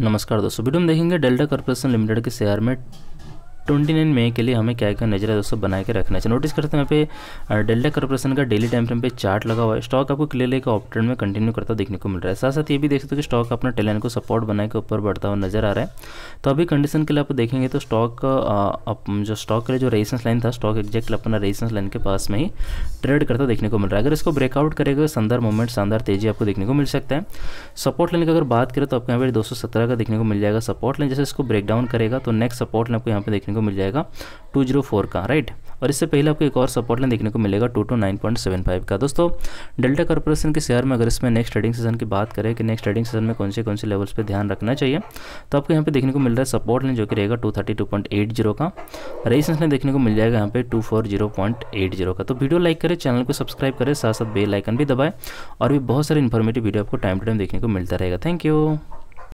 नमस्कार दोस्तों वीडियो में देखेंगे डेल्टा कॉर्पोरेशन लिमिटेड के शेयर में ट्वेंटी नाइन मई के लिए हमें क्या क्या नजर है दोस्तों बना के रखना चाहिए नोटिस करते हैं यहाँ पे डेल्टा कॉर्पोरेशन का डेली टाइम फ्रेम पे चार्ट लगा हुआ है स्टॉक आपको क्लियर एक ट्रेंड में कंटिन्यू करता देखने को मिल रहा है साथ साथ ये भी देख सकते हो कि स्टॉक अपना टेलन को सपोर्ट बनाए के ऊपर बढ़ता हुआ नजर आ रहा है तो अभी कंडीशन के लिए आप देखेंगे तो स्टॉक जो स्टॉक के लिए जो रेजिस्टेंस लाइन था स्टॉक एक्जैक्ट अपना रेजिस्टेंस लाइन के पास में ही ट्रेड करता देखने को मिल रहा है अगर इसको ब्रेकआउट करेगा शानदार मूवमेंट शानदार तेजी आपको देखने को मिल सकता है सपोर्ट लाइन की अगर बात करें तो आपको यहाँ पर दो का देखने को मिल जाएगा सपोर्ट लाइन जैसे इसको ब्रेकडाउन करेगा तो नेक्स्ट सपोर्ट लाइन आपको यहाँ पर देखने देखने को मिल जाएगा टू जीरो फोर का राइट और इससे पहले आपको एक और सपोर्ट लाइन देखने को मिलेगा two two nine point seven five का दोस्तों डेल्टा कॉर्पोरेशन के शेयर में अगर इसमें नेक्स्ट ट्रेडिंग सेशन की बात करें कि नेक्स्ट ट्रेडिंग सेशन में कौन से कौन से लेवल्स पे ध्यान रखना चाहिए तो आपको यहाँ पे देखने को मिल रहा है सपोर्ट लाइन जो कि रहेगा two thirty two point eight zero का रेजिस्टेंस लाइन देखने को मिल जाएगा यहाँ पे two four zero point eight zero का तो वीडियो लाइक करें चैनल को सब्सक्राइब करें साथ साथ बेल आइकन भी दबाएं और भी बहुत सारे इन्फॉर्मेटिव वीडियो आपको टाइम टू टाइम देखने को मिलता रहेगा थैंक यू